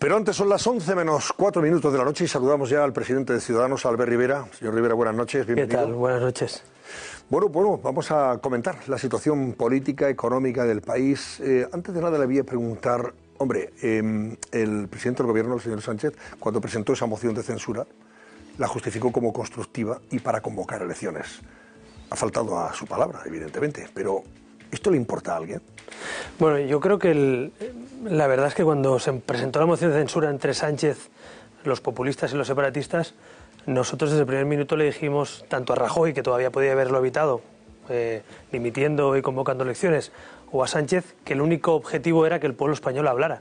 Pero antes son las 11 menos 4 minutos de la noche y saludamos ya al presidente de Ciudadanos, Albert Rivera. Señor Rivera, buenas noches. Bienvenido. ¿Qué tal? Buenas noches. Bueno, bueno, vamos a comentar la situación política, económica del país. Eh, antes de nada le voy a preguntar, hombre, em, el presidente del gobierno, el señor Sánchez, cuando presentó esa moción de censura, la justificó como constructiva y para convocar elecciones. Ha faltado a su palabra, evidentemente, pero ¿Esto le importa a alguien? Bueno, yo creo que la verdad es que cuando se presentó la moción de censura entre Sánchez, los populistas y los separatistas, nosotros desde el primer minuto le dijimos tanto a Rajoy, que todavía podía haberlo evitado, eh, y convocando elecciones, o a Sánchez, que el único objetivo era que el pueblo español hablara.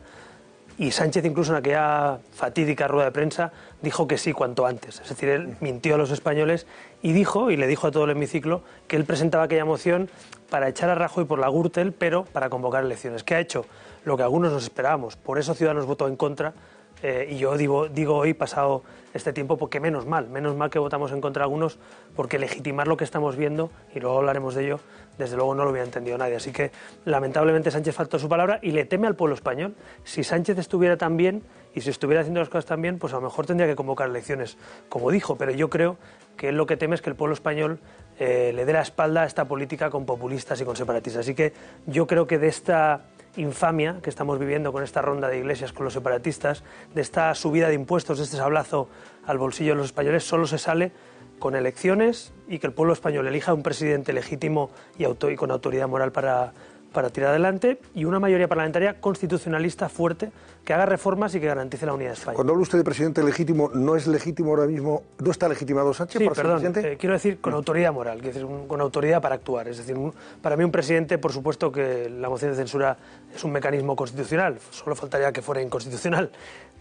Y Sánchez incluso en aquella fatídica rueda de prensa dijo que sí cuanto antes. Es decir, él mintió a los españoles y dijo, y le dijo a todo el hemiciclo, que él presentaba aquella moción para echar a Rajoy por la Gürtel, pero para convocar elecciones. ¿Qué ha hecho? Lo que algunos nos esperábamos. Por eso Ciudadanos votó en contra eh, y yo digo, digo hoy, pasado este tiempo, porque menos mal, menos mal que votamos en contra de algunos, porque legitimar lo que estamos viendo, y luego hablaremos de ello, desde luego no lo hubiera entendido nadie. Así que lamentablemente Sánchez faltó su palabra y le teme al pueblo español. Si Sánchez estuviera tan bien y si estuviera haciendo las cosas tan bien, pues a lo mejor tendría que convocar elecciones, como dijo, pero yo creo que él lo que teme es que el pueblo español eh, le dé la espalda a esta política con populistas y con separatistas. Así que yo creo que de esta infamia que estamos viviendo con esta ronda de iglesias con los separatistas, de esta subida de impuestos, de este sablazo al bolsillo de los españoles, solo se sale con elecciones y que el pueblo español elija un presidente legítimo y, y con autoridad moral para, para tirar adelante y una mayoría parlamentaria constitucionalista fuerte que haga reformas y que garantice la unidad de España. Cuando habla usted de presidente legítimo, ¿no es legítimo ahora mismo, no está legitimado Sánchez eh, quiero decir con mm. autoridad moral, decir, con autoridad para actuar. Es decir, para mí un presidente, por supuesto que la moción de censura es un mecanismo constitucional, solo faltaría que fuera inconstitucional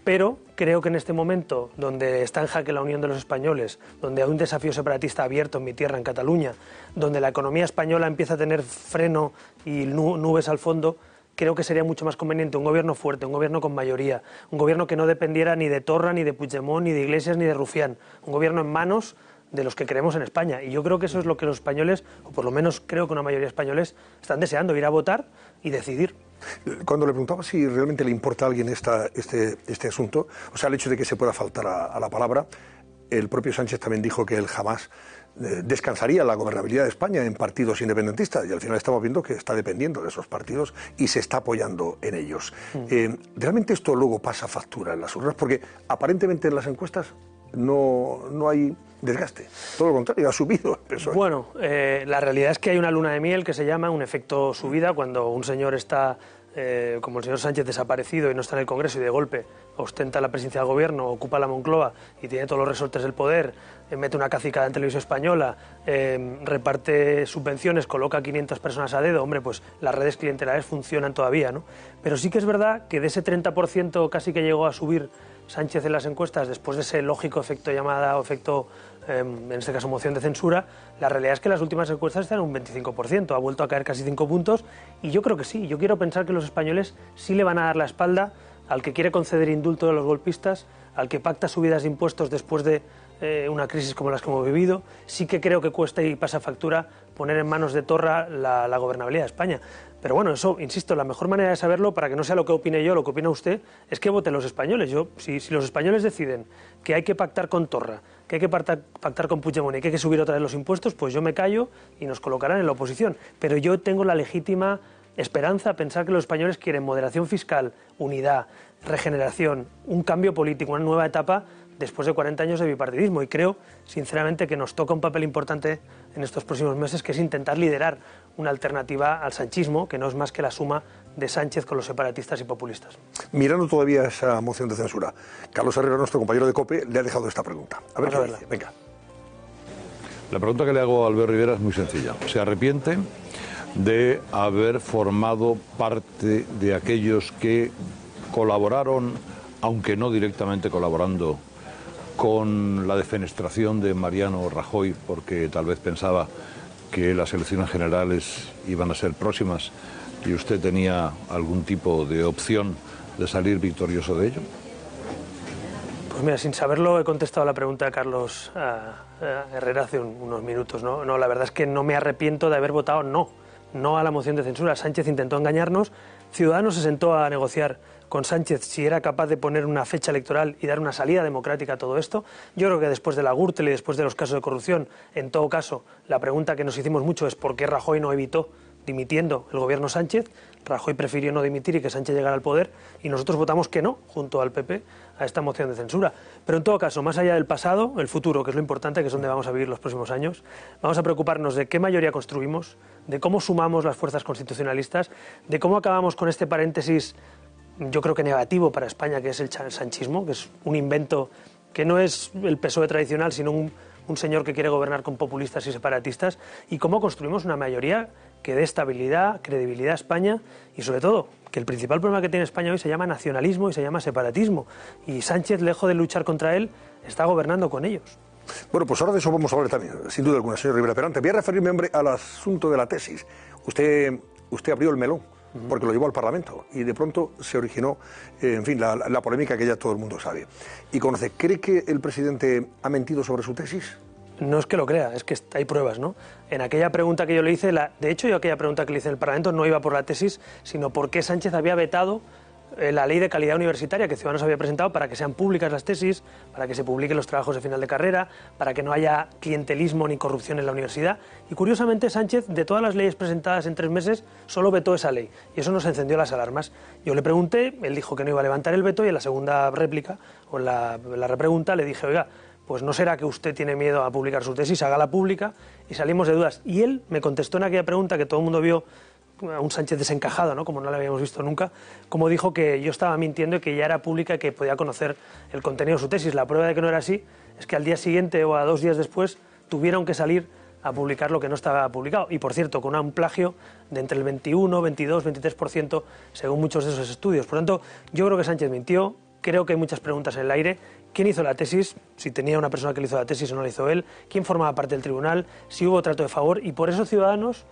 pero creo que en este momento, donde está en jaque la unión de los españoles, donde hay un desafío separatista abierto en mi tierra, en Cataluña, donde la economía española empieza a tener freno y nubes al fondo, creo que sería mucho más conveniente un gobierno fuerte, un gobierno con mayoría, un gobierno que no dependiera ni de Torra, ni de Puigdemont, ni de Iglesias, ni de Rufián, un gobierno en manos de los que creemos en España. Y yo creo que eso es lo que los españoles, o por lo menos creo que una mayoría de españoles, están deseando ir a votar y decidir. Cuando le preguntaba si realmente le importa a alguien este, este, asunto, o sea, el hecho de que se pueda faltar a, la palabra, el propio Sánchez también dijo que él jamás eh, descansaría la gobernabilidad de España en partidos independentistas y al final estamos viendo que está dependiendo de esos partidos y se está apoyando en ellos. Mm. Eh, ¿Realmente esto luego pasa factura en las urnas? Porque aparentemente en las encuestas no, no hay desgaste. Todo lo contrario, ha subido el peso. ¿eh? Bueno, eh, la realidad es que hay una luna de miel que se llama un efecto subida cuando un señor está, eh, como el señor Sánchez, desaparecido y no está en el Congreso y de golpe ostenta la presidencia del gobierno, ocupa la Moncloa y tiene todos los resortes del poder, mete una cacicada en televisión española, reparte subvenciones, coloca 500 personas a dedo, hombre, pues las redes clientelares funcionan todavía, ¿no? Pero sí que es verdad que de ese 30% casi que llegó a subir Sánchez en las encuestas, después de ese lógico efecto llamada o efecto, em, en este caso moción de censura, la realidad es que las últimas encuestas están en un 25%, ha vuelto a caer casi 5 puntos y yo creo que sí, yo quiero pensar que los españoles sí le van a dar la espalda al que quiere conceder indulto a los golpistas, al que pacta subidas de impuestos después de eh, una crisis como las que hemos vivido, sí que creo que cuesta y pasa factura poner en manos de Torra la, gobernabilidad de España. Pero bueno, eso, insisto, la mejor manera de saberlo, para que no sea lo que opine yo, lo que opina usted, es que voten los españoles. Yo, si, los españoles deciden que hay que pactar con Torra, que hay que pactar, con Puigdemont y que hay que subir otra vez los impuestos, pues yo me callo y nos colocarán en la oposición. Pero yo tengo la legítima esperanza a pensar que los españoles quieren moderación fiscal, unidad, regeneración, un cambio político, una nueva etapa después de 40 años de bipartidismo y creo, sinceramente, que nos toca un papel importante en estos próximos meses, que es intentar liderar una alternativa al sanchismo, que no es más que la suma de Sánchez con los separatistas y populistas. Mirando todavía esa moción de censura, Carlos Herrera, nuestro compañero de COPE, le ha dejado esta pregunta. A ver, a verla. venga. La pregunta que le hago a Alberto Rivera es muy sencilla. ¿Se arrepiente de haber formado parte de aquellos que colaboraron, aunque no directamente colaborando, con la defenestración de Mariano Rajoy, porque tal vez pensaba que las elecciones generales iban a ser próximas y usted tenía algún tipo de opción de salir victorioso de ello? Pues mira, sin saberlo he contestado la pregunta de Carlos Herrera hace unos minutos. ¿no? no, la verdad es que no me arrepiento de haber votado no, no a la moción de censura. Sánchez intentó engañarnos, Ciudadanos se sentó a negociar con Sánchez si era capaz de poner una fecha electoral y dar una salida democrática a todo esto. Yo creo que después de la Gürtel y después de los casos de corrupción, en todo caso, la pregunta que nos hicimos mucho es por qué Rajoy no evitó dimitiendo el gobierno Sánchez. Rajoy prefirió no dimitir y que Sánchez llegara al poder y nosotros votamos que no, junto al PP, a esta moción de censura. Pero en todo caso, más allá del pasado, el futuro, que es lo importante, que es donde vamos a vivir los próximos años, vamos a preocuparnos de qué mayoría construimos, de cómo sumamos las fuerzas constitucionalistas, de cómo acabamos con este paréntesis yo creo que negativo para España, que es el sanchismo, que es un invento que no es el PSOE tradicional, sino un, señor que quiere gobernar con populistas y separatistas, y cómo construimos una mayoría que dé estabilidad, credibilidad a España y sobre todo que el principal problema que tiene España hoy se llama nacionalismo y se llama separatismo. Y Sánchez, lejos de luchar contra él, está gobernando con ellos. Bueno, pues ahora de eso vamos a hablar también, sin duda alguna, señor Rivera Perante. Voy a referirme, hombre, al asunto de la tesis. Usted, usted abrió el melón porque lo llevó al Parlamento y de pronto se originó, eh, en fin, la, polémica que ya todo el mundo sabe y conoce. ¿Cree que el presidente ha mentido sobre su tesis? No es que lo crea, es que hay pruebas, ¿no? En aquella pregunta que yo le hice, de hecho yo aquella pregunta que le hice en el Parlamento no iba por la tesis, sino por qué Sánchez había vetado eh, la ley de calidad universitaria que Ciudadanos había presentado para que sean públicas las tesis, para que se publiquen los trabajos de final de carrera, para que no haya clientelismo ni corrupción en la universidad. Y curiosamente Sánchez, de todas las leyes presentadas en tres meses, solo vetó esa ley. Y eso nos encendió las alarmas. Yo le pregunté, él dijo que no iba a levantar el veto y en la segunda réplica o la, repregunta le dije, oiga, pues no será que usted tiene miedo a publicar su tesis, haga la pública y salimos de dudas. Y él me contestó en aquella pregunta que todo el mundo vio a un Sánchez desencajado, ¿no? como no lo habíamos visto nunca, como dijo que yo estaba mintiendo y que ya era pública y que podía conocer el contenido de su tesis. La prueba de que no era así es que al día siguiente o a dos días después tuvieron que salir a publicar lo que no estaba publicado. Y por cierto, con un plagio de entre el 21, 22, 23%, según muchos de esos estudios. Por tanto, yo creo que Sánchez mintió, creo que hay muchas preguntas en el aire. ¿Quién hizo la tesis? Si tenía una persona que le hizo la tesis o no la hizo él. ¿Quién formaba parte del tribunal? Si hubo trato de favor. Y por eso, ciudadanos,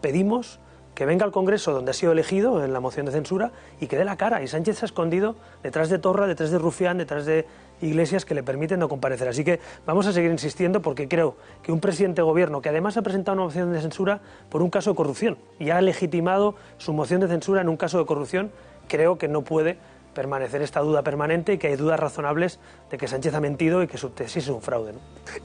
pedimos que venga al Congreso donde ha sido elegido en la moción de censura y que dé la cara. Y Sánchez se ha escondido detrás de Torra, detrás de Rufián, detrás de Iglesias que le permiten no comparecer. Así que vamos a seguir insistiendo porque creo que un presidente de gobierno que además ha presentado una moción de censura por un caso de corrupción y ha legitimado su moción de censura en un caso de corrupción, creo que no puede permanecer esta duda permanente y que hay dudas razonables de que Sánchez ha mentido y que su tesis es un fraude.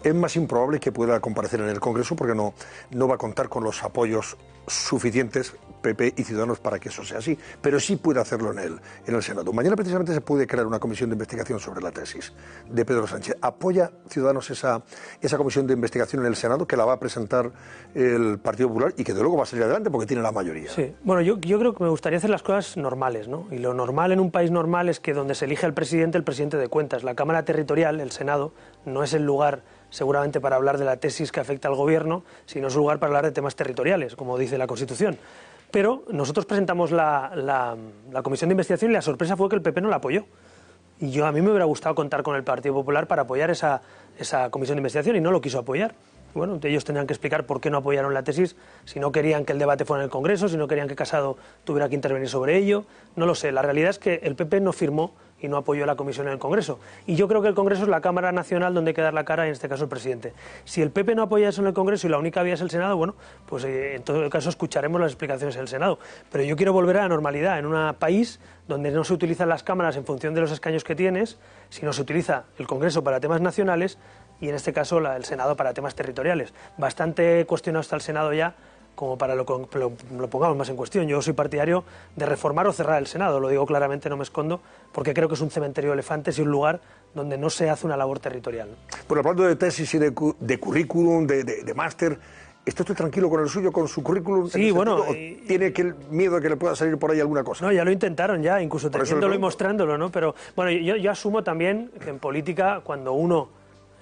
Es más improbable que pueda comparecer en el Congreso porque no, no va a contar con los apoyos suficientes PP y Ciudadanos para que eso sea así, pero sí puede hacerlo en el, en el Senado. Mañana precisamente se puede crear una comisión de investigación sobre la tesis de Pedro Sánchez. ¿Apoya Ciudadanos esa, esa comisión de investigación en el Senado que la va a presentar el Partido Popular y que de luego va a salir adelante porque tiene la mayoría? Sí, bueno, yo, yo creo que me gustaría hacer las cosas normales, ¿no? Y lo normal en un país normal normal es que donde se elige al presidente, el presidente de cuentas. La Cámara Territorial, el Senado, no es el lugar seguramente para hablar de la tesis que afecta al gobierno, sino es un lugar para hablar de temas territoriales, como dice la Constitución. Pero nosotros presentamos la, comisión de investigación y la sorpresa fue que el PP no la apoyó. Y yo a mí me hubiera gustado contar con el Partido Popular para apoyar esa comisión de investigación y no lo quiso apoyar bueno, ellos tendrían que explicar por qué no apoyaron la tesis, si no querían que el debate fuera en el Congreso, si no querían que Casado tuviera que intervenir sobre ello, no lo sé. La realidad es que el PP no firmó y no apoyó la comisión en el Congreso. Y yo creo que el Congreso es la Cámara Nacional donde hay que dar la cara, en este caso el presidente. Si el PP no apoya eso en el Congreso y la única vía es el Senado, bueno, pues eh, en todo caso escucharemos las explicaciones el Senado. Pero yo quiero volver a la normalidad, en un país donde no se utilizan las cámaras en función de los escaños que tienes, sino se utiliza el Congreso para temas nacionales, y en este caso la, el Senado para temas territoriales. Bastante cuestionado está el Senado ya como para lo, lo, lo, pongamos más en cuestión. Yo soy partidario de reformar o cerrar el Senado, lo digo claramente, no me escondo, porque creo que es un cementerio de elefantes y un lugar donde no se hace una labor territorial. Bueno, hablando de tesis y de, currículum, de, máster, ¿Está usted tranquilo con el suyo, con su currículum? Sí, bueno. ¿Tiene que miedo de que le pueda salir por ahí alguna cosa? No, ya lo intentaron, ya, incluso teniéndolo y mostrándolo, ¿no? Pero bueno, yo, yo asumo también que en política, cuando uno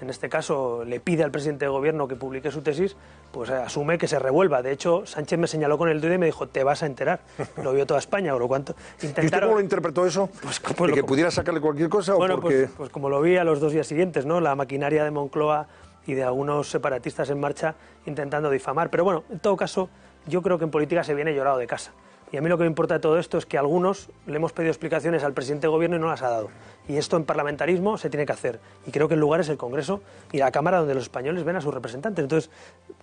en este caso le pide al presidente de gobierno que publique su tesis, pues eh, asume que se revuelva. De hecho, Sánchez me señaló con el dedo y me dijo, te vas a enterar. Lo vio toda España, o lo cuanto. ¿Y cómo lo interpretó eso? Pues, que pudiera sacarle cualquier cosa bueno, o pues, pues, como lo vi a los dos días siguientes, ¿no? La maquinaria de Moncloa y de algunos separatistas en marcha intentando difamar. Pero bueno, en todo caso, yo creo que en política se viene llorado de casa. Y a mí lo que me importa de todo esto es que algunos le hemos pedido explicaciones al presidente de gobierno y no las ha dado. Y esto en parlamentarismo se tiene que hacer. Y creo que el lugar es el Congreso y la Cámara donde los españoles ven a sus representantes. Entonces,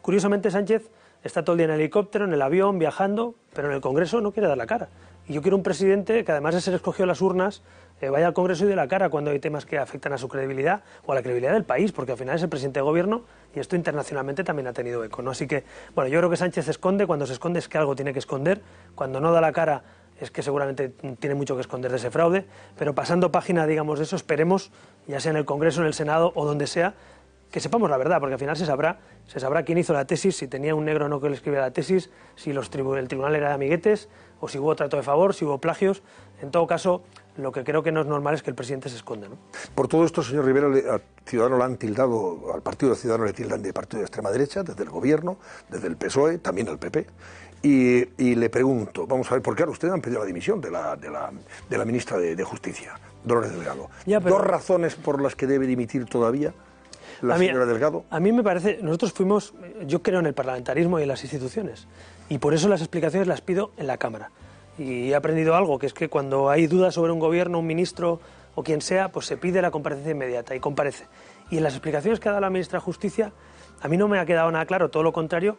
curiosamente, Sánchez está todo el día en el helicóptero, en el avión, viajando, pero en el Congreso no quiere dar la cara. Y yo quiero un presidente que además de ser escogido en las urnas, vaya al Congreso y de la cara cuando hay temas que afectan a su credibilidad o a la credibilidad del país, porque al final es el presidente de gobierno y esto internacionalmente también ha tenido eco. Así que, bueno, yo creo que Sánchez se esconde, cuando se esconde es que algo tiene que esconder, cuando no da la cara es que seguramente tiene mucho que esconder de ese fraude, pero pasando página, digamos, de eso, esperemos, ya sea en el Congreso, en el Senado o donde sea, que sepamos la verdad, porque al final se sabrá, se sabrá quién hizo la tesis, si tenía un negro o no que le escribiera la tesis, si los el tribunal era de amiguetes, o si hubo trato de favor, si hubo plagios. En todo caso, lo que creo que no es normal es que el presidente se esconda. Por todo esto, señor Rivera, al Ciudadano le han tildado, al Partido de Ciudadano le tildan de partido de extrema derecha, desde el gobierno, desde el PSOE, también al PP. Y, le pregunto, vamos a ver, qué ahora ustedes han pedido la dimisión de la, ministra de, Justicia, Dolores Delgado. Dos razones por las que debe dimitir todavía la señora Delgado. A mí me parece, nosotros fuimos, yo creo en el parlamentarismo y en las instituciones. Y por eso las explicaciones las pido en la Cámara. Y he aprendido algo, que es que cuando hay dudas sobre un gobierno, un ministro o quien sea, pues se pide la comparecencia inmediata y comparece. Y en las explicaciones que ha dado la ministra de Justicia, a mí no me ha quedado nada claro, todo lo contrario,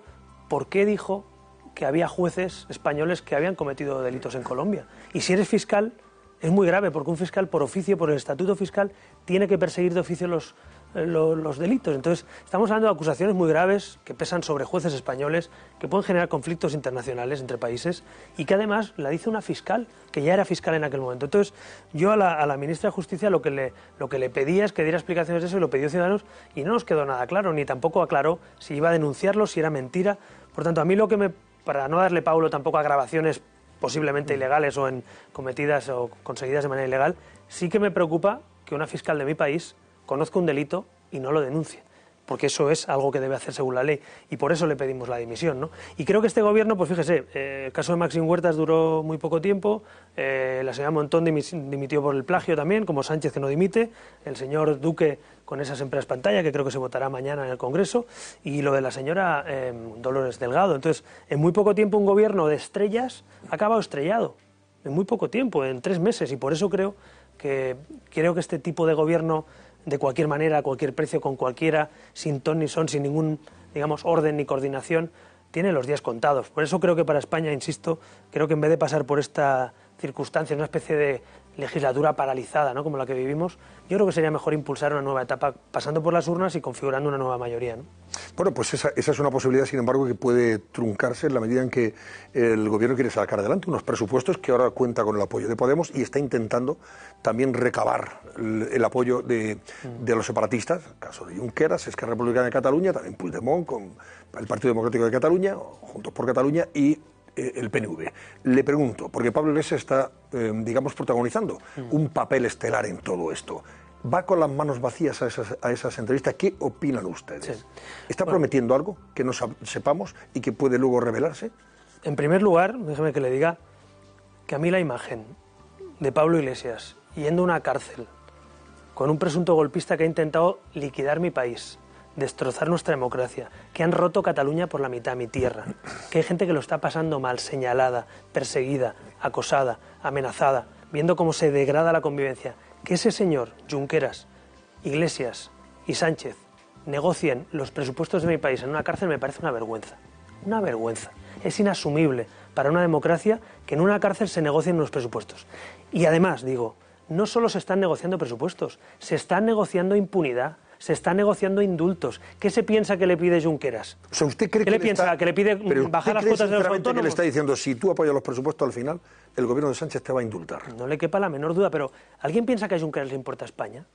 por qué dijo que había jueces españoles que habían cometido delitos en Colombia. Y si eres fiscal, es muy grave, porque un fiscal por oficio, por el estatuto fiscal, tiene que perseguir de oficio los, los delitos. Entonces, estamos hablando de acusaciones muy graves que pesan sobre jueces españoles, que pueden generar conflictos internacionales entre países y que además la dice una fiscal que ya era fiscal en aquel momento. Entonces, yo a la, ministra de Justicia lo que, le, pedía es que diera explicaciones de eso y lo pidió Ciudadanos y no nos quedó nada claro, ni tampoco aclaró si iba a denunciarlo, si era mentira. Por tanto, a mí lo que me, para no darle Pablo tampoco a grabaciones posiblemente mm. ilegales o cometidas o conseguidas de manera ilegal, sí que me preocupa que una fiscal de mi país conozca un delito y no lo denuncie porque eso es algo que debe hacer según la ley y por eso le pedimos la dimisión. ¿no? Y creo que este gobierno, pues fíjese, eh, el caso de Maxim Huertas duró muy poco tiempo, eh, la señora Montón dimitió por el plagio también, como Sánchez que no dimite, el señor Duque con esas empresas pantalla, que creo que se votará mañana en el Congreso, y lo de la señora em, Dolores Delgado. Entonces, en muy poco tiempo un gobierno de estrellas ha acabado estrellado, en muy poco tiempo, en tres meses, y por eso creo que, creo que este tipo de gobierno de cualquier manera, a cualquier precio, con cualquiera, sin ton ni son, sin ningún, digamos, orden ni coordinación, tiene los días contados. Por eso creo que para España, insisto, creo que en vez de pasar por esta circunstancia, una especie de legislatura paralizada, ¿no? como la que vivimos, yo creo que sería mejor impulsar una nueva etapa pasando por las urnas y configurando una nueva mayoría. Bueno, pues esa, es una posibilidad, sin embargo, que puede truncarse en la medida en que el gobierno quiere sacar adelante unos presupuestos que ahora cuenta con el apoyo de Podemos y está intentando también recabar el, apoyo de, los separatistas, caso de Junqueras, Esquerra Republicana de Cataluña, también Puigdemont con el Partido Democrático de Cataluña, Juntos por Cataluña y eh, el PNV. Le pregunto, porque Pablo Iglesias está, eh, digamos, protagonizando mm. un papel estelar en todo esto. ¿Va con las manos vacías a esas, entrevistas? ¿Qué opinan ustedes? ¿Está prometiendo algo que no sepamos y que puede luego revelarse? En primer lugar, déjeme que le diga que a mí la imagen de Pablo Iglesias yendo a una cárcel con un presunto golpista que ha intentado liquidar mi país, destrozar nuestra democracia, que han roto Cataluña por la mitad, mi tierra, que hay gente que lo está pasando mal, señalada, perseguida, acosada, amenazada, viendo cómo se degrada la convivencia, que ese señor, Junqueras, Iglesias y Sánchez, negocien los presupuestos de mi país en una cárcel me parece una vergüenza. Una vergüenza. Es inasumible para una democracia que en una cárcel se negocien los presupuestos. Y además, digo, no solo se están negociando presupuestos, se está negociando impunidad se está negociando indultos. ¿Qué se piensa que le pide Junqueras? ¿usted cree ¿Qué que le piensa? ¿Que le pide bajar las cuotas de los autónomos? le está diciendo, si tú apoyas los presupuestos al final, el gobierno de Sánchez te va a indultar. No le quepa la menor duda, pero ¿alguien piensa que a Junqueras le importa España?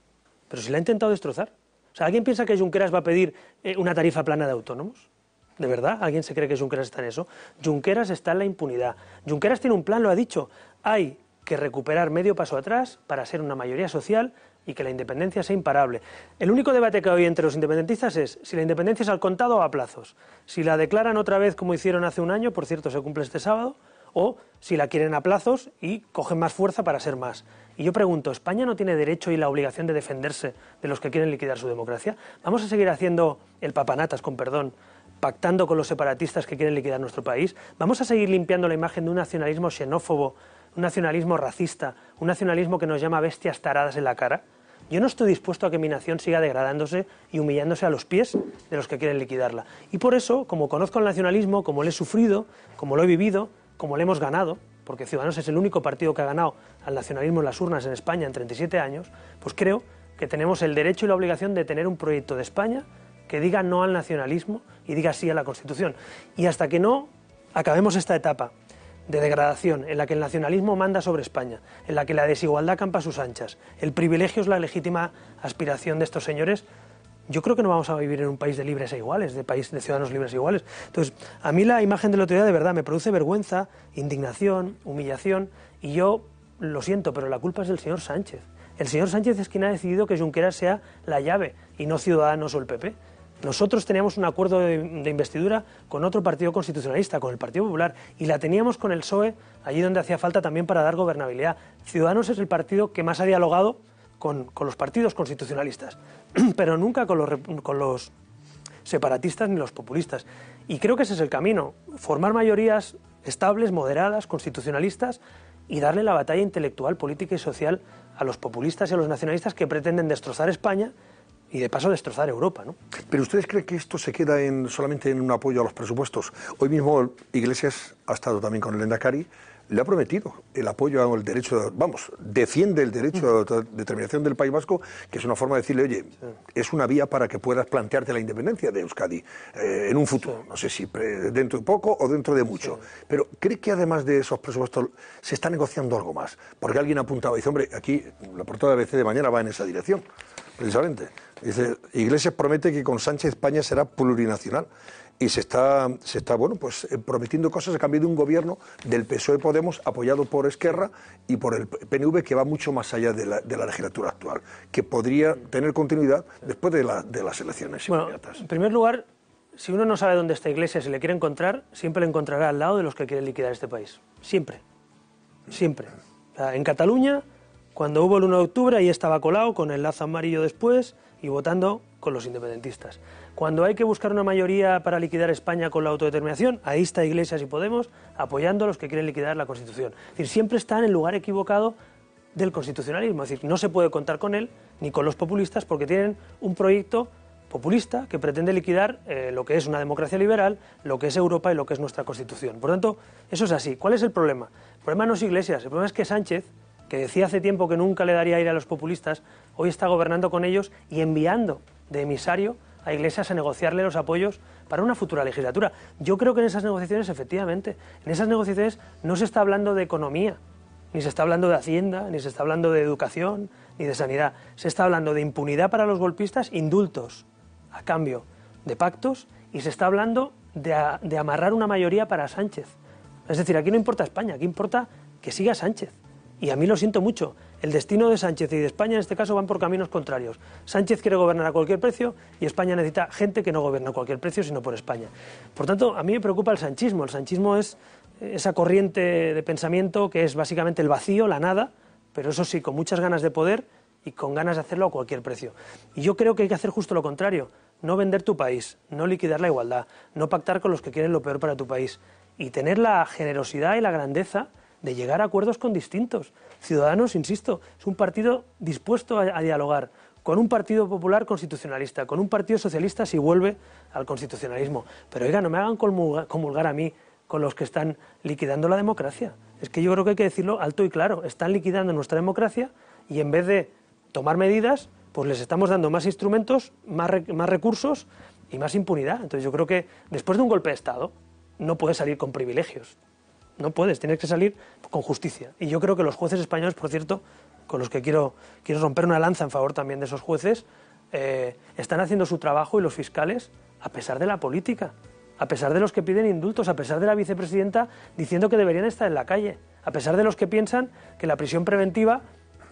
Pero si la ha intentado destrozar. O sea, ¿alguien piensa que Junqueras va a pedir eh, una tarifa plana de autónomos? ¿De verdad? ¿Alguien se cree que Junqueras está en eso? Junqueras está en la impunidad. Junqueras tiene un plan, lo ha dicho. Hay que recuperar medio paso atrás para ser una mayoría social y que la independencia sea imparable. El único debate que hay entre los independentistas es si la independencia es al contado o a plazos, si la declaran otra vez como hicieron hace un año, por cierto se cumple este sábado, o si la quieren a plazos y cogen más fuerza para ser más. Y yo pregunto, ¿España no tiene derecho y la obligación de defenderse de los que quieren liquidar su democracia? ¿Vamos a seguir haciendo el papanatas, con perdón, pactando con los separatistas que quieren liquidar nuestro país? ¿Vamos a seguir limpiando la imagen de un nacionalismo xenófobo un nacionalismo racista, un nacionalismo que nos llama bestias taradas en la cara, yo no estoy dispuesto a que mi nación siga degradándose y humillándose a los pies de los que quieren liquidarla. Y por eso, como conozco el nacionalismo, como lo he sufrido, como lo he vivido, como lo hemos ganado, porque Ciudadanos es el único partido que ha ganado al nacionalismo en las urnas en España en 37 años, pues creo que tenemos el derecho y la obligación de tener un proyecto de España que diga no al nacionalismo y diga sí a la Constitución. Y hasta que no acabemos esta etapa de degradación, en la que el nacionalismo manda sobre España, en la que la desigualdad campa a sus anchas, el privilegio es la legítima aspiración de estos señores, yo creo que no vamos a vivir en un país de libres e iguales, de país de ciudadanos libres e iguales. Entonces, a mí la imagen de la autoridad de verdad me produce vergüenza, indignación, humillación, y yo lo siento, pero la culpa es del señor Sánchez. El señor Sánchez es quien ha decidido que Junqueras sea la llave y no Ciudadanos o el PP. Nosotros teníamos un acuerdo de, investidura con otro partido constitucionalista, con el Partido Popular, y la teníamos con el PSOE, allí donde hacía falta también para dar gobernabilidad. Ciudadanos es el partido que más ha dialogado con, los partidos constitucionalistas, pero nunca con los separatistas ni los populistas. Y creo que ese es el camino, formar mayorías estables, moderadas, constitucionalistas, y darle la batalla intelectual, política y social a los populistas y a los nacionalistas que pretenden destrozar España y de paso destrozar Europa. ¿no? Pero ¿ustedes creen que esto se queda en, solamente en un apoyo a los presupuestos? Hoy mismo Iglesias ha estado también con el Endacari, le ha prometido el apoyo al derecho, vamos, defiende el derecho a la determinación del País Vasco, que es una forma de decirle, oye, es una vía para que puedas plantearte la independencia de Euskadi eh, en un futuro, no sé si dentro de poco o dentro de mucho. Pero ¿cree que además de esos presupuestos se está negociando algo más? Porque alguien apuntaba y dice, hombre, aquí la portada de ABC de mañana va en esa dirección, precisamente. Dice, Iglesias promete que con Sánchez España será plurinacional y se está, se está bueno, pues, eh, prometiendo cosas a cambio de un gobierno del PSOE Podemos apoyado por Esquerra y por el PNV que va mucho más allá de la, legislatura actual, que podría tener continuidad después de, las elecciones En primer lugar, si uno no sabe dónde está iglesia si le quiere encontrar, siempre le encontrará al lado de los que quieren liquidar este país. Siempre. Siempre. en Cataluña, cuando hubo el 1 de octubre, ahí estaba colado con el lazo amarillo después y votando con los independentistas. Cuando hay que buscar una mayoría para liquidar España con la autodeterminación, ahí está Iglesias y Podemos apoyando a los que quieren liquidar la Constitución. Es decir, siempre está en el lugar equivocado del constitucionalismo. Es decir, no se puede contar con él ni con los populistas porque tienen un proyecto populista que pretende liquidar eh, lo que es una democracia liberal, lo que es Europa y lo que es nuestra Constitución. Por lo tanto, eso es así. ¿Cuál es el problema? El problema no es Iglesias, el problema es que Sánchez, que decía hace tiempo que nunca le daría aire a los populistas, hoy está gobernando con ellos y enviando de emisario a Iglesias a negociarle los apoyos para una futura legislatura. Yo creo que en esas negociaciones, efectivamente, en esas negociaciones no se está hablando de economía, ni se está hablando de Hacienda, ni se está hablando de educación, ni de sanidad. Se está hablando de impunidad para los golpistas, indultos, a cambio de pactos, y se está hablando de, de amarrar una mayoría para Sánchez. Es decir, aquí no importa España, aquí importa que siga Sánchez. Y a mí lo siento mucho, el destino de Sánchez y de España en este caso van por caminos contrarios. Sánchez quiere gobernar a cualquier precio y España necesita gente que no gobierna a cualquier precio, sino por España. Por tanto, a mí me preocupa el sanchismo. El sanchismo es esa corriente de pensamiento que es básicamente el vacío, la nada, pero eso sí, con muchas ganas de poder y con ganas de hacerlo a cualquier precio. Y yo creo que hay que hacer justo lo contrario, no vender tu país, no liquidar la igualdad, no pactar con los que quieren lo peor para tu país y tener la generosidad y la grandeza de llegar a acuerdos con distintos. Ciudadanos, insisto, es un partido dispuesto a, dialogar con un Partido Popular constitucionalista, con un Partido Socialista si vuelve al constitucionalismo. Pero oiga, no me hagan comulgar a mí con los que están liquidando la democracia. Es que yo creo que hay que decirlo alto y claro. Están liquidando nuestra democracia y en vez de tomar medidas, pues les estamos dando más instrumentos, más, más recursos y más impunidad. Entonces yo creo que después de un golpe de Estado no puede salir con privilegios. No puedes, tienes que salir con justicia. Y yo creo que los jueces españoles, por cierto, con los que quiero, quiero romper una lanza en favor también de esos jueces, eh, están haciendo su trabajo y los fiscales a pesar de la política, a pesar de los que piden indultos, a pesar de la vicepresidenta diciendo que deberían estar en la calle, a pesar de los que piensan que la prisión preventiva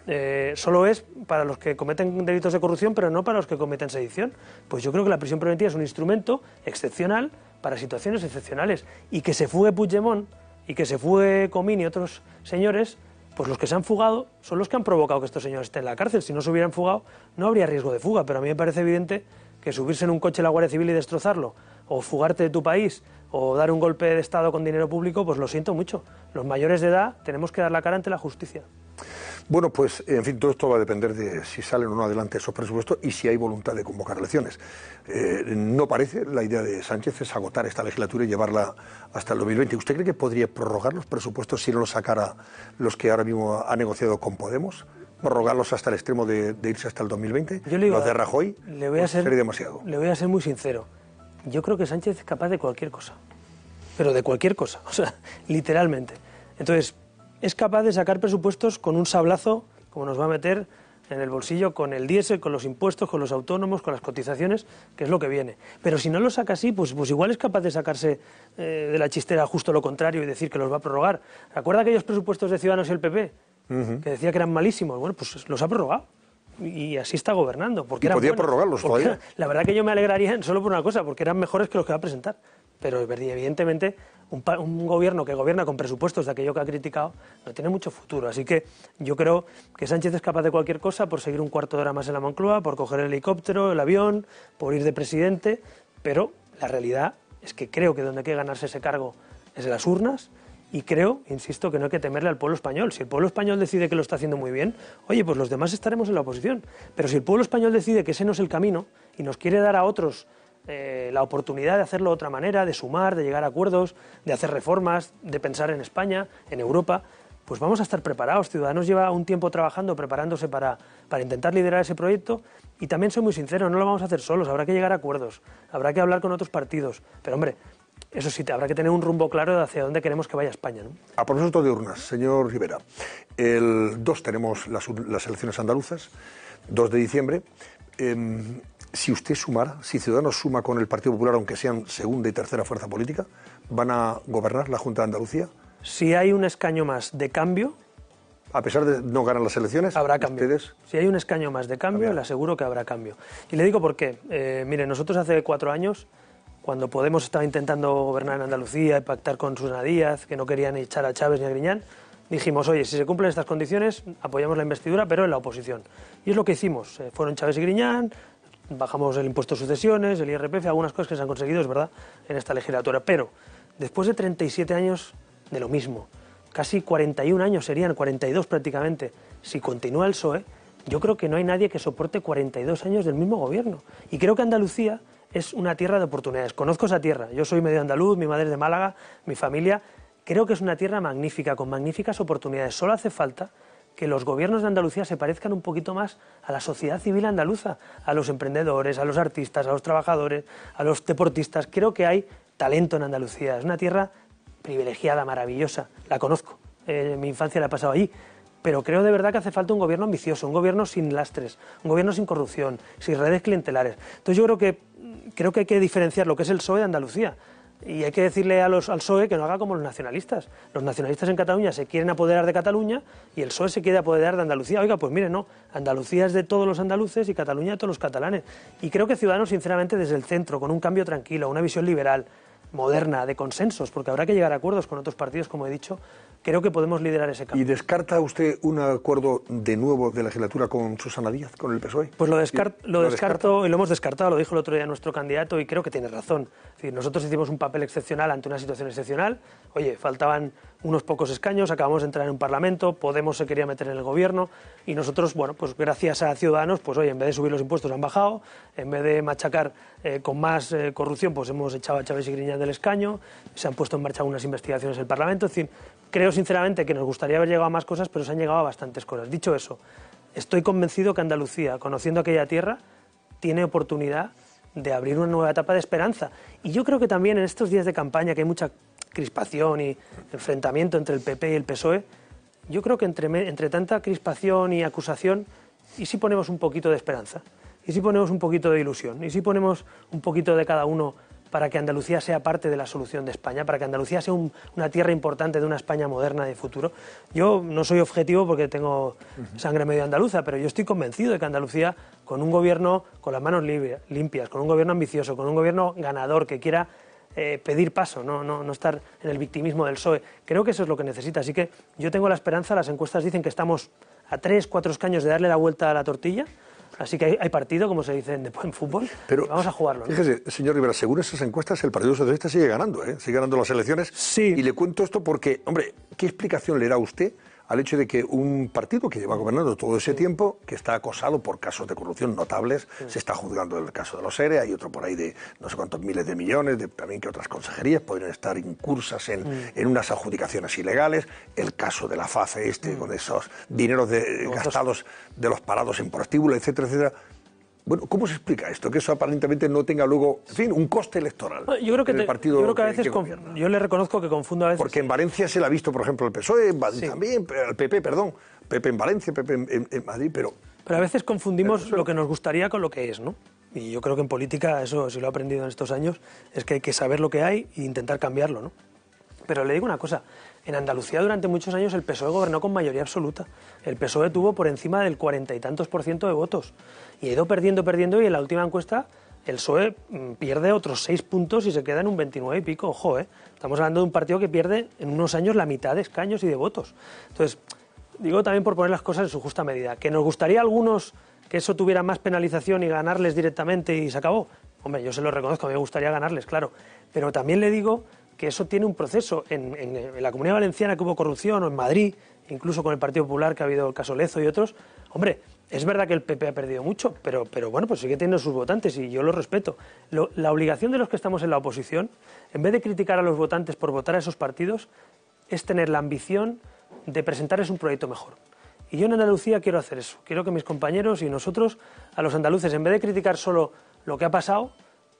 eh, solo es para los que cometen delitos de corrupción, pero no para los que cometen sedición. Pues yo creo que la prisión preventiva es un instrumento excepcional para situaciones excepcionales y que se fugue Puigdemont y que se fue Comín y otros señores, pues los que se han fugado son los que han provocado que estos señores estén en la cárcel. Si no se hubieran fugado, no habría riesgo de fuga, pero a mí me parece evidente que subirse en un coche de la Guardia Civil y destrozarlo, o fugarte de tu país, o dar un golpe de Estado con dinero público, pues lo siento mucho. Los mayores de edad tenemos que dar la cara ante la justicia. Bueno, pues en fin, todo esto va a depender de si salen o no adelante esos presupuestos y si hay voluntad de convocar elecciones. Eh, no parece, la idea de Sánchez es agotar esta legislatura y llevarla hasta el 2020. ¿Usted cree que podría prorrogar los presupuestos si no los sacara los que ahora mismo ha negociado con Podemos? ¿Prorrogarlos hasta el extremo de, irse hasta el 2020? Yo le digo, de Rajoy? Le voy, a pues ser, demasiado. le voy a ser muy sincero. Yo creo que Sánchez es capaz de cualquier cosa, pero de cualquier cosa, o sea, literalmente. Entonces, es capaz de sacar presupuestos con un sablazo, como nos va a meter en el bolsillo con el diésel, con los impuestos, con los autónomos, con las cotizaciones, que es lo que viene. Pero si no lo saca así, pues, pues igual es capaz de sacarse eh, de la chistera justo lo contrario y decir que los va a prorrogar. ¿Recuerda aquellos presupuestos de Ciudadanos y el PP? Que decía que eran malísimos. Bueno, pues los ha prorrogado y así está gobernando. Porque y podía prorrogarlos la verdad que yo me alegraría solo por una cosa, porque eran mejores que los que va a presentar. Pero evidentemente un, un, gobierno que gobierna con presupuestos de aquello que ha criticado no tiene mucho futuro. Así que yo creo que Sánchez es capaz de cualquier cosa por seguir un cuarto de hora más en la Moncloa, por coger el helicóptero, el avión, por ir de presidente. Pero la realidad es que creo que donde hay que ganarse ese cargo es en las urnas y creo, insisto, que no hay que temerle al pueblo español. Si el pueblo español decide que lo está haciendo muy bien, oye, pues los demás estaremos en la oposición. Pero si el pueblo español decide que ese no es el camino y nos quiere dar a otros eh, la oportunidad de hacerlo de otra manera, de sumar, de llegar a acuerdos, de hacer reformas, de pensar en España, en Europa, pues vamos a estar preparados. Ciudadanos lleva un tiempo trabajando, preparándose para, para intentar liderar ese proyecto y también soy muy sincero, no lo vamos a hacer solos, habrá que llegar a acuerdos, habrá que hablar con otros partidos. Pero hombre, eso sí, habrá que tener un rumbo claro de hacia dónde queremos que vaya España. A propósito de urnas, señor Rivera, el 2 tenemos las, elecciones andaluzas, 2 de diciembre. Em, si usted sumara, si Ciudadanos suma con el Partido Popular, aunque sean segunda y tercera fuerza política, ¿van a gobernar la Junta de Andalucía? Si hay un escaño más de cambio, a pesar de no ganar las elecciones, habrá cambio. Si hay un escaño más de cambio, le aseguro que habrá cambio. Y le digo por qué. Eh, mire, nosotros hace cuatro años cuando Podemos estaba intentando gobernar en Andalucía y pactar con Susana Díaz, que no querían echar a Chávez ni a Griñán, dijimos, oye, si se cumplen estas condiciones, apoyamos la investidura, pero en la oposición. Y es lo que hicimos. Eh, fueron Chávez y Griñán, bajamos el impuesto de sucesiones, el IRPF, algunas cosas que se han conseguido, es verdad, en esta legislatura. Pero después de 37 años de lo mismo, casi 41 años serían, 42 prácticamente, si continúa el PSOE, yo creo que no hay nadie que soporte 42 años del mismo gobierno. Y creo que Andalucía es una tierra de oportunidades. Conozco esa tierra. Yo soy medio andaluz, mi madre es de Málaga, mi familia. Creo que es una tierra magnífica, con magníficas oportunidades. Solo hace falta que los gobiernos de Andalucía se parezcan un poquito más a la sociedad civil andaluza, a los emprendedores, a los artistas, a los trabajadores, a los deportistas. Creo que hay talento en Andalucía. Es una tierra privilegiada, maravillosa. La conozco. Eh, mi infancia la he pasado allí. Pero creo de verdad que hace falta un gobierno ambicioso, un gobierno sin lastres, un gobierno sin corrupción, sin redes clientelares. Entonces yo creo que creo que hay que diferenciar lo que es el PSOE de Andalucía. Y hay que decirle a los, al PSOE que no haga como los nacionalistas. Los nacionalistas en Cataluña se quieren apoderar de Cataluña y el PSOE se quiere apoderar de Andalucía. Oiga, pues mire, no, Andalucía es de todos los andaluces y Cataluña de todos los catalanes. Y creo que Ciudadanos, sinceramente, desde el centro, con un cambio tranquilo, una visión liberal, moderna, de consensos, porque habrá que llegar a acuerdos con otros partidos, como he dicho, creo que podemos liderar ese cambio. ¿Y descarta usted un acuerdo de nuevo de legislatura con Susana Díaz, con el PSOE? Pues lo, descarto y lo hemos descartado, lo dijo el otro día nuestro candidato y creo que tiene razón. nosotros hicimos un papel excepcional ante una situación excepcional. Oye, faltaban unos pocos escaños, acabamos de entrar en un parlamento, Podemos se quería meter en el gobierno y nosotros, bueno, pues gracias a Ciudadanos, pues oye, en vez de subir los impuestos han bajado, en vez de machacar eh, con más eh, corrupción, pues hemos echado a Chávez y Griñán del escaño, se han puesto en marcha unas investigaciones en el Parlamento, en fin, creo sinceramente que nos gustaría haber llegado a más cosas, pero se han llegado a bastantes cosas. Dicho eso, estoy convencido que Andalucía, conociendo aquella tierra, tiene oportunidad de abrir una nueva etapa de esperanza. Y yo creo que también en estos días de campaña, que hay mucha crispación y enfrentamiento entre el PP y el PSOE, yo creo que entre, entre tanta crispación y acusación, y si ponemos un poquito de esperanza, y si ponemos un poquito de ilusión, y si ponemos un poquito de cada uno para que Andalucía sea parte de la solución de España, para que Andalucía sea una tierra importante de una España moderna de futuro. Yo no soy objetivo porque tengo sangre medio andaluza, pero yo estoy convencido de que Andalucía, con un gobierno con las manos limpias, con un gobierno ambicioso, con un gobierno ganador que quiera eh, pedir paso, no, no, estar en el victimismo del PSOE. Creo que eso es lo que necesita. Así que yo tengo la esperanza, las encuestas dicen que estamos a tres, cuatro escaños de darle la vuelta a la tortilla. Así que hay, partido, como se dice en, en fútbol, Pero, vamos a jugarlo. Fíjese, señor Rivera, según esas encuestas, el Partido Socialista sigue ganando, ¿eh? sigue ganando las elecciones. Sí. Y le cuento esto porque, hombre, ¿qué explicación le da usted al hecho de que un partido que lleva gobernando todo ese tiempo, que está acosado por casos de corrupción notables, se está juzgando el caso de los ERE, hay otro por ahí de no sé cuántos miles de millones, también que otras consejerías pueden estar incursas en, en unas adjudicaciones ilegales, el caso de la FASE este, con esos dineros gastados de los parados en prostíbulo, etcétera, etcétera bueno, ¿cómo se explica esto? Que eso aparentemente no tenga luego, en fin, un coste electoral. Yo creo que, partido a veces yo le reconozco que confundo a veces. Porque en Valencia se la ha visto, por ejemplo, el PSOE, también, el PP, perdón, PP en Valencia, PP en, Madrid, pero pero a veces confundimos lo que nos gustaría con lo que es, ¿no? Y yo creo que en política, eso si lo he aprendido en estos años, es que hay que saber lo que hay e intentar cambiarlo, ¿no? Pero le digo una cosa, en Andalucía durante muchos años el PSOE gobernó con mayoría absoluta. El PSOE tuvo por encima del cuarenta y tantos por ciento de votos. Y ha ido perdiendo, perdiendo y en la última encuesta el PSOE mm, pierde otros seis puntos y se queda en un 29 y pico. Ojo, ¿eh? estamos hablando de un partido que pierde en unos años la mitad de escaños y de votos. Entonces, digo también por poner las cosas en su justa medida. Que nos gustaría a algunos que eso tuviera más penalización y ganarles directamente y se acabó. Hombre, yo se lo reconozco, a mí me gustaría ganarles, claro. Pero también le digo que eso tiene un proceso. En, la Comunidad Valenciana que hubo corrupción, o en Madrid, incluso con el Partido Popular que ha habido el caso Lezo y otros, hombre, es verdad que el PP ha perdido mucho, pero, bueno, pues sigue teniendo sus votantes y yo lo respeto. la obligación de los que estamos en la oposición, en vez de criticar a los votantes por votar a esos partidos, es tener la ambición de presentarles un proyecto mejor. Y yo en Andalucía quiero hacer eso. Quiero que mis compañeros y nosotros, a los andaluces, en vez de criticar solo lo que ha pasado,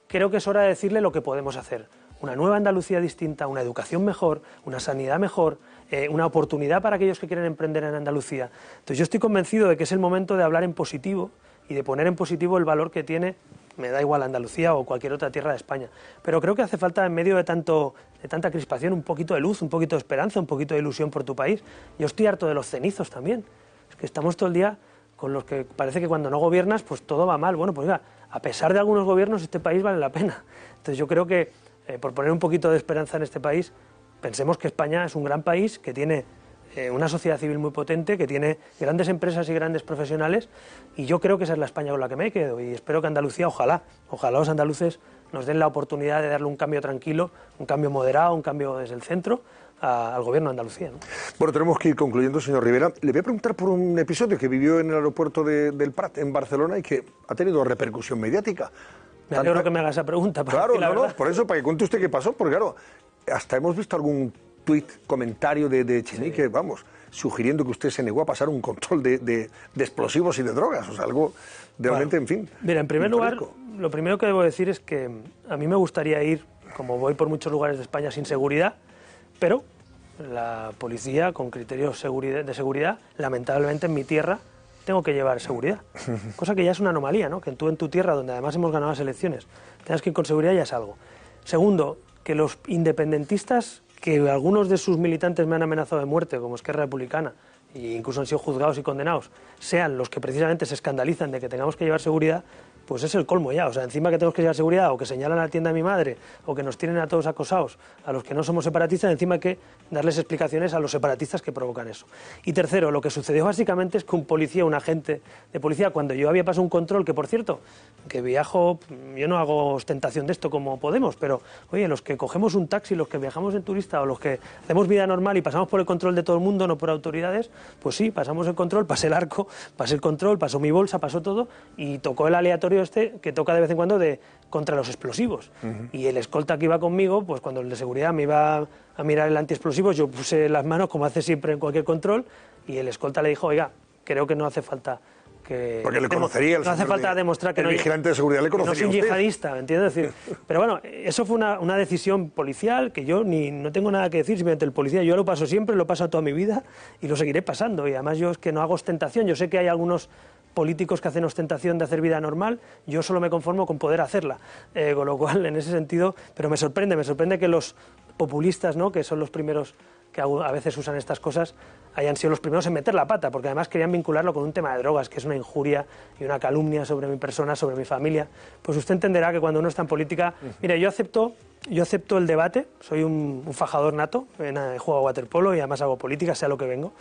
creo que es hora de decirle lo que podemos hacer una nueva Andalucía distinta, una educación mejor, una sanidad mejor, eh, una oportunidad para aquellos que quieren emprender en Andalucía. Entonces yo estoy convencido de que es el momento de hablar en positivo y de poner en positivo el valor que tiene, me da igual Andalucía o cualquier otra tierra de España. Pero creo que hace falta en medio de, tanto, de tanta crispación un poquito de luz, un poquito de esperanza, un poquito de ilusión por tu país. Yo estoy harto de los cenizos también. Es que estamos todo el día con los que parece que cuando no gobiernas pues todo va mal. Bueno, pues mira, a pesar de algunos gobiernos este país vale la pena. Entonces yo creo que eh, por poner un poquito de esperanza en este país, pensemos que España es un gran país que tiene eh, una sociedad civil muy potente, que tiene grandes empresas y grandes profesionales, y yo creo que esa es la España con la que me quedo, y espero que Andalucía, ojalá, ojalá los andaluces nos den la oportunidad de darle un cambio tranquilo, un cambio moderado, un cambio desde el centro, al gobierno de Andalucía. Bueno, tenemos que ir concluyendo, señor Rivera. Le voy a preguntar por un episodio que vivió en el aeropuerto de, del Prat, en Barcelona, y que ha tenido repercusión mediática. Me alegro que me haga esa pregunta. claro, por eso, para que cuente usted qué pasó, porque claro, hasta hemos visto algún tweet, comentario de, de Chenique, vamos, sugiriendo que usted se negó a pasar un control de, explosivos y de drogas, o sea, algo realmente, gente en fin. Mira, en primer lugar, lo primero que debo decir es que a mí me gustaría ir, como voy por muchos lugares de España sin seguridad, pero la policía, con criterios de seguridad, lamentablemente en mi tierra, tengo que llevar seguridad. Cosa que ya es una anomalía, ¿no? Que tú en tu tierra, donde además hemos ganado las elecciones, tengas que ir con seguridad ya es algo. Segundo, que los independentistas, que algunos de sus militantes me han amenazado de muerte, como Esquerra Republicana, e incluso han sido juzgados y condenados, sean los que precisamente se escandalizan de que tengamos que llevar seguridad, pues es el colmo ya. O sea, encima que tenemos que llevar seguridad, o que señalan a la tienda de mi madre, o que nos tienen a todos acosados, a los que no somos separatistas, encima que darles explicaciones a los separatistas que provocan eso. Y tercero, lo que sucedió básicamente es que un policía, un agente de policía, cuando yo había pasado un control, que por cierto, que viajo, yo no hago ostentación de esto como Podemos, pero oye, los que cogemos un taxi, los que viajamos en turista, o los que hacemos vida normal y pasamos por el control de todo el mundo, no por autoridades, pues sí, pasamos el control, pasé el arco, pasé el control, pasó mi bolsa, pasó todo, y tocó el aleatorio este que toca de vez en cuando de contra los explosivos. Y el escolta que iba conmigo, pues cuando el de seguridad me iba a mirar el antiexplosivo, yo puse las manos, como hace siempre en cualquier control, y el escolta le dijo, oiga, creo que no hace falta que... Porque le conocería el No hace falta demostrar que el no... vigilante de seguridad le conocería No soy yihadista, ¿me entiendes? Decir, pero bueno, eso fue una, una, decisión policial que yo ni, no tengo nada que decir, simplemente el policía, yo lo paso siempre, lo paso toda mi vida y lo seguiré pasando. Y además yo es que no hago ostentación, yo sé que hay algunos políticos que hacen ostentación de hacer vida normal, yo solo me conformo con poder hacerla. Eh, con lo cual, en ese sentido, pero me sorprende, me sorprende que los populistas, ¿no? que son los primeros que a veces usan estas cosas hayan sido los primeros en meter la pata, porque además querían vincularlo con un tema de drogas, que es una injuria y una calumnia sobre mi persona, sobre mi familia. Pues usted entenderá que cuando uno está en política, mira, mire, yo acepto, yo acepto el debate, soy un, fajador nato, he juego a waterpolo y además hago política, sea lo que vengo.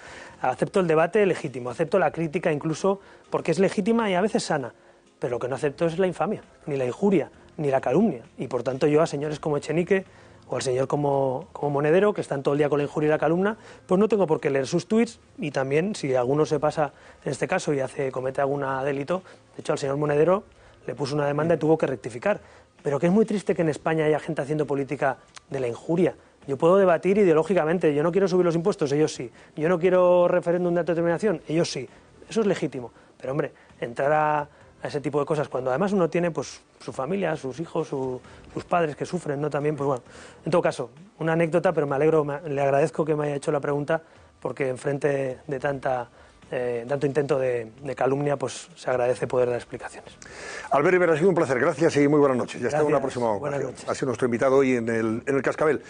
Acepto el debate legítimo, acepto la crítica incluso porque es legítima y a veces sana, pero lo que no acepto es la infamia, ni la injuria, ni la calumnia. Y por tanto yo a señores como Echenique o al señor como, como monedero, que están todo el día con la injuria y la calumna, pues no tengo por qué leer sus tweets y también si alguno se pasa en este caso y hace comete algún delito, de hecho al señor monedero le puso una demanda y tuvo que rectificar. Pero que es muy triste que en España haya gente haciendo política de la injuria. Yo puedo debatir ideológicamente, yo no quiero subir los impuestos, ellos sí. Yo no quiero referéndum de autodeterminación, ellos sí. Eso es legítimo. Pero hombre, entrar a a ese tipo de cosas, cuando además uno tiene pues, su familia, sus hijos, sus padres que sufren, ¿no? También, pues bueno, en todo caso, una anécdota, pero me alegro, le agradezco que me haya hecho la pregunta, porque enfrente de tanta... Eh, tanto intento de, calumnia, pues se agradece poder dar explicaciones. Albert Rivera, ha sido un placer. Gracias y muy buenas noches. Ya está una próxima ocasión. Ha sido nuestro invitado hoy en el, en el Cascabel.